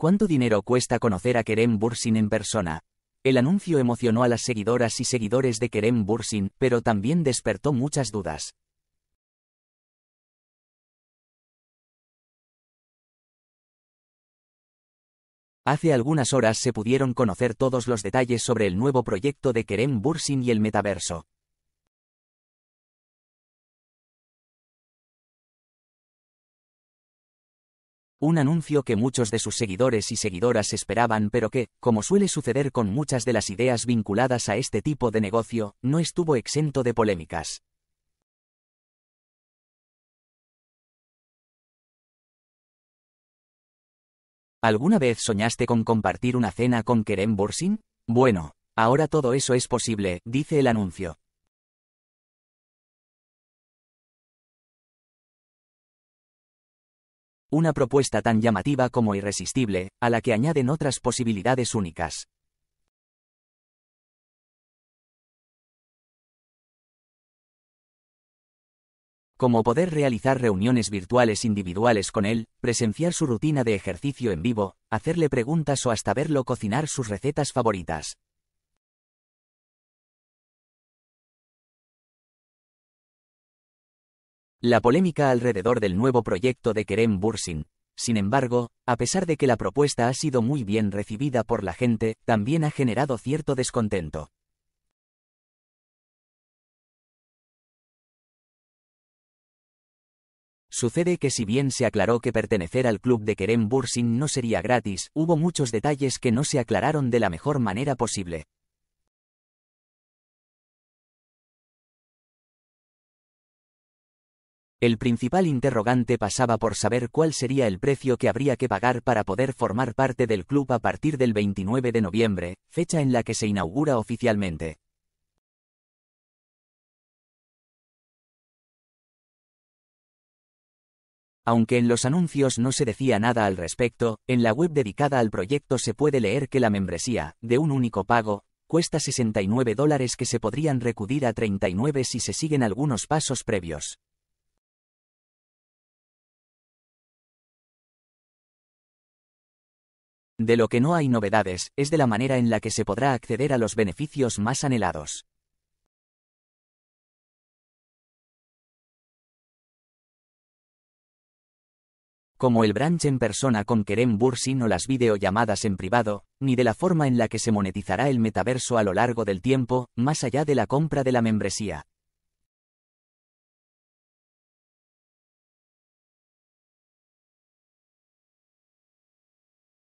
¿Cuánto dinero cuesta conocer a Kerem Bursin en persona? El anuncio emocionó a las seguidoras y seguidores de Kerem Bursin, pero también despertó muchas dudas. Hace algunas horas se pudieron conocer todos los detalles sobre el nuevo proyecto de Kerem Bursin y el metaverso. Un anuncio que muchos de sus seguidores y seguidoras esperaban pero que, como suele suceder con muchas de las ideas vinculadas a este tipo de negocio, no estuvo exento de polémicas. ¿Alguna vez soñaste con compartir una cena con Kerem borsin Bueno, ahora todo eso es posible, dice el anuncio. Una propuesta tan llamativa como irresistible, a la que añaden otras posibilidades únicas. como poder realizar reuniones virtuales individuales con él, presenciar su rutina de ejercicio en vivo, hacerle preguntas o hasta verlo cocinar sus recetas favoritas. La polémica alrededor del nuevo proyecto de Kerem Bursin, sin embargo, a pesar de que la propuesta ha sido muy bien recibida por la gente, también ha generado cierto descontento. Sucede que si bien se aclaró que pertenecer al club de Kerem Bursin no sería gratis, hubo muchos detalles que no se aclararon de la mejor manera posible. El principal interrogante pasaba por saber cuál sería el precio que habría que pagar para poder formar parte del club a partir del 29 de noviembre, fecha en la que se inaugura oficialmente. Aunque en los anuncios no se decía nada al respecto, en la web dedicada al proyecto se puede leer que la membresía, de un único pago, cuesta 69 dólares que se podrían recudir a 39 si se siguen algunos pasos previos. De lo que no hay novedades es de la manera en la que se podrá acceder a los beneficios más anhelados. como el branch en persona con Kerem Bursin o las videollamadas en privado, ni de la forma en la que se monetizará el metaverso a lo largo del tiempo, más allá de la compra de la membresía.